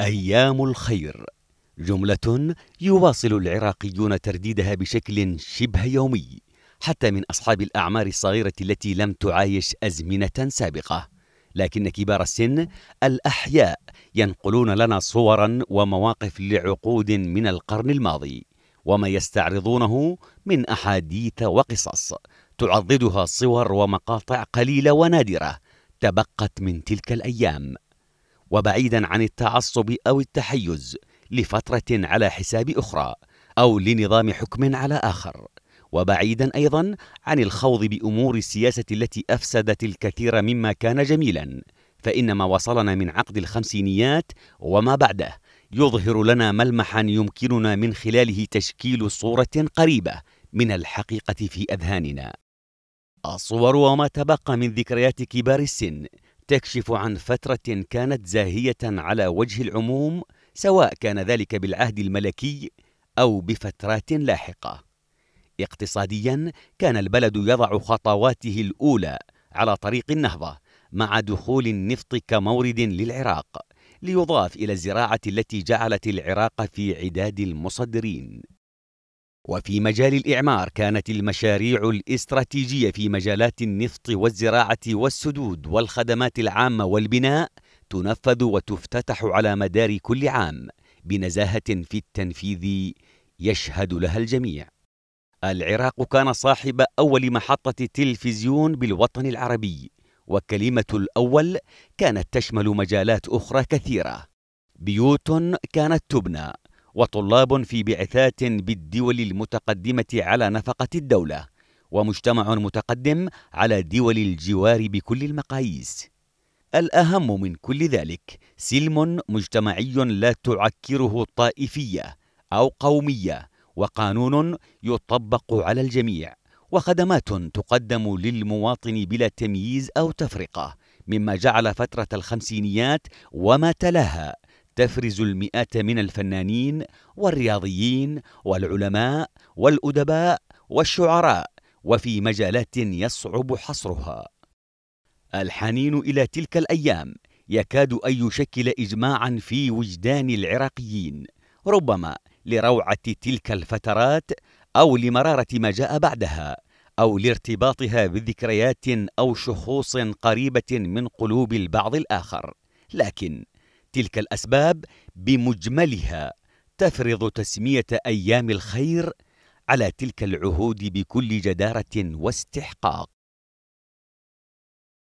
أيام الخير جملة يواصل العراقيون ترديدها بشكل شبه يومي حتى من أصحاب الأعمار الصغيرة التي لم تعايش أزمنة سابقة لكن كبار السن الأحياء ينقلون لنا صورا ومواقف لعقود من القرن الماضي وما يستعرضونه من أحاديث وقصص تعضدها صور ومقاطع قليلة ونادرة تبقت من تلك الأيام وبعيدا عن التعصب أو التحيز لفترة على حساب أخرى أو لنظام حكم على آخر وبعيدا أيضا عن الخوض بأمور السياسة التي أفسدت الكثير مما كان جميلا فإن ما وصلنا من عقد الخمسينيات وما بعده يظهر لنا ملمحا يمكننا من خلاله تشكيل صورة قريبة من الحقيقة في أذهاننا الصور وما تبقى من ذكريات كبار السن تكشف عن فترة كانت زاهية على وجه العموم سواء كان ذلك بالعهد الملكي أو بفترات لاحقة. اقتصاديا كان البلد يضع خطواته الأولى على طريق النهضة مع دخول النفط كمورد للعراق ليضاف إلى الزراعة التي جعلت العراق في عداد المصدرين وفي مجال الإعمار كانت المشاريع الاستراتيجية في مجالات النفط والزراعة والسدود والخدمات العامة والبناء تنفذ وتفتتح على مدار كل عام بنزاهة في التنفيذ يشهد لها الجميع. العراق كان صاحب أول محطة تلفزيون بالوطن العربي، وكلمة الأول كانت تشمل مجالات أخرى كثيرة. بيوت كانت تبنى وطلاب في بعثات بالدول المتقدمة على نفقة الدولة ومجتمع متقدم على دول الجوار بكل المقاييس الأهم من كل ذلك سلم مجتمعي لا تعكره الطائفية أو قومية وقانون يطبق على الجميع وخدمات تقدم للمواطن بلا تمييز أو تفرقة مما جعل فترة الخمسينيات وما تلاها تفرز المئات من الفنانين والرياضيين والعلماء والادباء والشعراء وفي مجالات يصعب حصرها الحنين الى تلك الايام يكاد ان يشكل اجماعا في وجدان العراقيين ربما لروعه تلك الفترات او لمراره ما جاء بعدها او لارتباطها بذكريات او شخوص قريبه من قلوب البعض الاخر لكن تلك الأسباب بمجملها تفرض تسمية أيام الخير على تلك العهود بكل جدارة واستحقاق